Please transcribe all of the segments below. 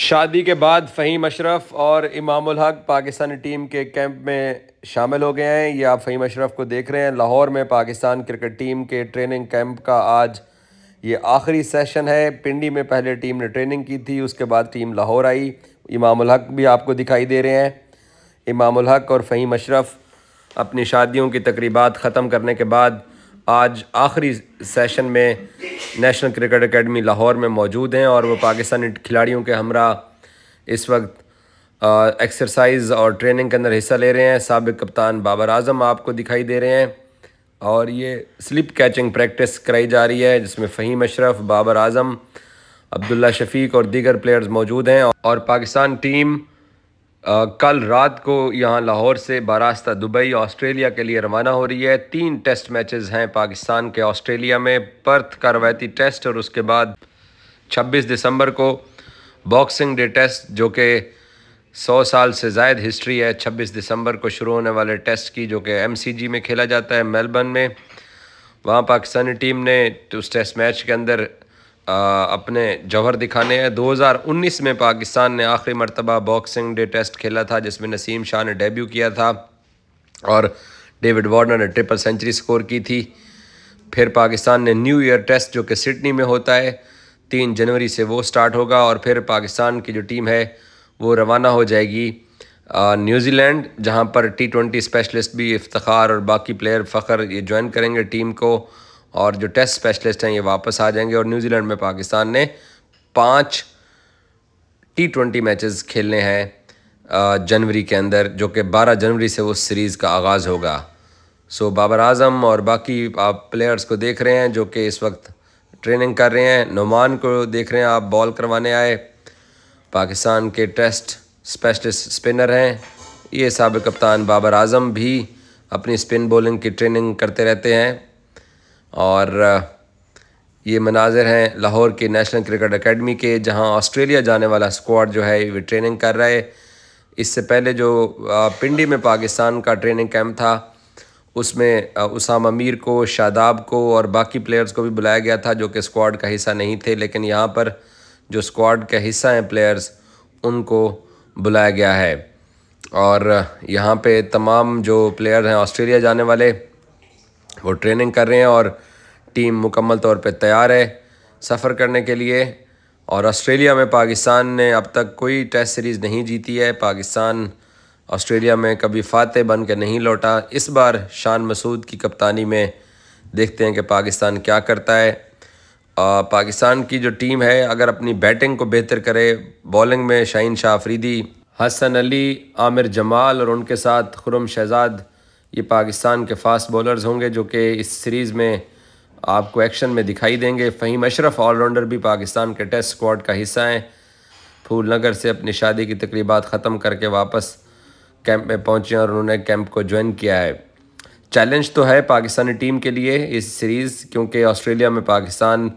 शादी के बाद फ़हीम अशरफ और इमाम हक पाकिस्तानी टीम के कैंप में शामिल हो गए हैं ये आप फ़हीम अशरफ को देख रहे हैं लाहौर में पाकिस्तान क्रिकेट टीम के ट्रेनिंग कैंप का आज ये आखिरी सेशन है पिंडी में पहले टीम ने ट्रेनिंग की थी उसके बाद टीम लाहौर आई इमाम हक भी आपको दिखाई दे रहे हैं इमाम हक और फ़हीम अशरफ अपनी शादियों की तकरीबा ख़त्म करने के बाद आज आखिरी सेशन में नेशनल क्रिकेट एकेडमी लाहौर में मौजूद हैं और वो पाकिस्तानी खिलाड़ियों के हमरा इस वक्त एक्सरसाइज और ट्रेनिंग के अंदर हिस्सा ले रहे हैं सबक कप्तान बाबर आजम आपको दिखाई दे रहे हैं और ये स्लिप कैचिंग प्रैक्टिस कराई जा रही है जिसमें फ़हीम अशरफ बाबर आजम अब्दुल्ला शफीक और दीगर प्लेयर्स मौजूद हैं और पाकिस्तान टीम कल रात को यहाँ लाहौर से बारास्ता दुबई ऑस्ट्रेलिया के लिए रवाना हो रही है तीन टेस्ट मैचेस हैं पाकिस्तान के ऑस्ट्रेलिया में पर्थ का रवायती टेस्ट और उसके बाद 26 दिसंबर को बॉक्सिंग डे टेस्ट जो कि 100 साल से जायद हिस्ट्री है 26 दिसंबर को शुरू होने वाले टेस्ट की जो कि एम में खेला जाता है मेलबर्न में वहाँ पाकिस्तानी टीम ने उस टेस्ट मैच के अंदर अपने जौहर दिखाने हैं 2019 में पाकिस्तान ने आखिरी मरतबा बॉक्सिंग डे टेस्ट खेला था जिसमें नसीम शाह ने डेब्यू किया था और डेविड वार्नर ने ट्रिपल सेंचुरी स्कोर की थी फिर पाकिस्तान ने न्यू ईयर टेस्ट जो कि सिडनी में होता है तीन जनवरी से वो स्टार्ट होगा और फिर पाकिस्तान की जो टीम है वो रवाना हो जाएगी न्यूजीलैंड जहां पर टी ट्वेंटी स्पेशलिस्ट भी इफ्तार और बाकी प्लेयर फ़खर ये ज्वाइन करेंगे टीम को और जो टेस्ट स्पेशलिस्ट हैं ये वापस आ जाएंगे और न्यूजीलैंड में पाकिस्तान ने पाँच टी ट्वेंटी मैचेस खेलने हैं जनवरी के अंदर जो कि 12 जनवरी से वो सीरीज़ का आगाज़ होगा सो बाबर आजम और बाकी आप प्लेयर्स को देख रहे हैं जो कि इस वक्त ट्रेनिंग कर रहे हैं नुमान को देख रहे हैं आप बॉल करवाने आए पाकिस्तान के टेस्ट स्पेशलिस्ट स्पिनर हैं ये सबक कप्तान बाबर आजम भी अपनी स्पिन बॉलिंग की ट्रेनिंग करते रहते हैं और ये मनाजिर हैं लाहौर के नेशनल क्रिकेट एकेडमी के जहां ऑस्ट्रेलिया जाने वाला स्क्वाड जो है वे ट्रेनिंग कर रहा है इससे पहले जो पिंडी में पाकिस्तान का ट्रेनिंग कैंप था उसमें उसाम अमीर को शादाब को और बाकी प्लेयर्स को भी बुलाया गया था जो कि स्क्वाड का हिस्सा नहीं थे लेकिन यहाँ पर जो स्क्वाड का हिस्सा हैं प्लेयर्स उनको बुलाया गया है और यहाँ पे तमाम जो प्लेयर हैं ऑस्ट्रेलिया जाने वाले वो ट्रेनिंग कर रहे हैं और टीम मुकम्मल तौर पे तैयार है सफ़र करने के लिए और ऑस्ट्रेलिया में पाकिस्तान ने अब तक कोई टेस्ट सीरीज़ नहीं जीती है पाकिस्तान ऑस्ट्रेलिया में कभी फ़ातह बन के नहीं लौटा इस बार शान मसूद की कप्तानी में देखते हैं कि पाकिस्तान क्या करता है आ, पाकिस्तान की जो टीम है अगर अपनी बैटिंग को बेहतर करे बॉलिंग में शाहन शाह अफरीदी हसन अली आमिर जमाल और उनके साथ खुरम शहजाद ये पाकिस्तान के फास्ट बॉलर्स होंगे जो कि इस सीरीज़ में आपको एक्शन में दिखाई देंगे फ़हीम अशरफ ऑलराउंडर भी पाकिस्तान के टेस्ट स्क्वाड का हिस्सा हैं फूल नगर से अपनी शादी की तकरीबा ख़त्म करके वापस कैंप में पहुँचे और उन्होंने कैंप को ज्वाइन किया है चैलेंज तो है पाकिस्तानी टीम के लिए इस सीरीज़ क्योंकि ऑस्ट्रेलिया में पाकिस्तान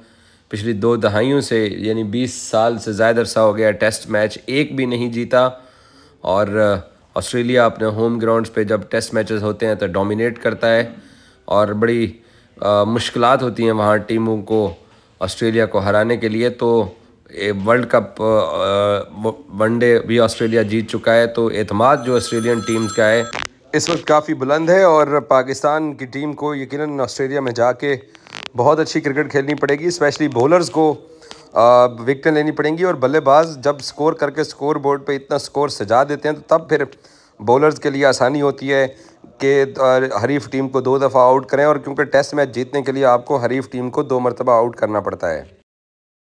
पिछली दो दहाइयों से यानी 20 साल से ज़्यादा अरसा हो गया टेस्ट मैच एक भी नहीं जीता और ऑस्ट्रेलिया अपने होम ग्राउंड्स पे जब टेस्ट मैचेस होते हैं तो डोमिनेट करता है और बड़ी मुश्किल होती हैं वहाँ टीमों को ऑस्ट्रेलिया को हराने के लिए तो वर्ल्ड कप वनडे भी ऑस्ट्रेलिया जीत चुका है तो अतमाद जो ऑस्ट्रेलियन टीम का है इस वक्त काफ़ी बुलंद है और पाकिस्तान की टीम को यकीनन ऑस्ट्रेलिया में जाके बहुत अच्छी क्रिकेट खेलनी पड़ेगी स्पेशली बॉलर्स को विकटें लेनी पड़ेंगी और बल्लेबाज जब स्कोर करके स्कोर बोर्ड पर इतना स्कोर सजा देते हैं तो तब फिर बॉलर्स के लिए आसानी होती है कि हरीफ टीम को दो दफ़ा आउट करें और क्योंकि टेस्ट मैच जीतने के लिए आपको हरीफ टीम को दो मरतबा आउट करना पड़ता है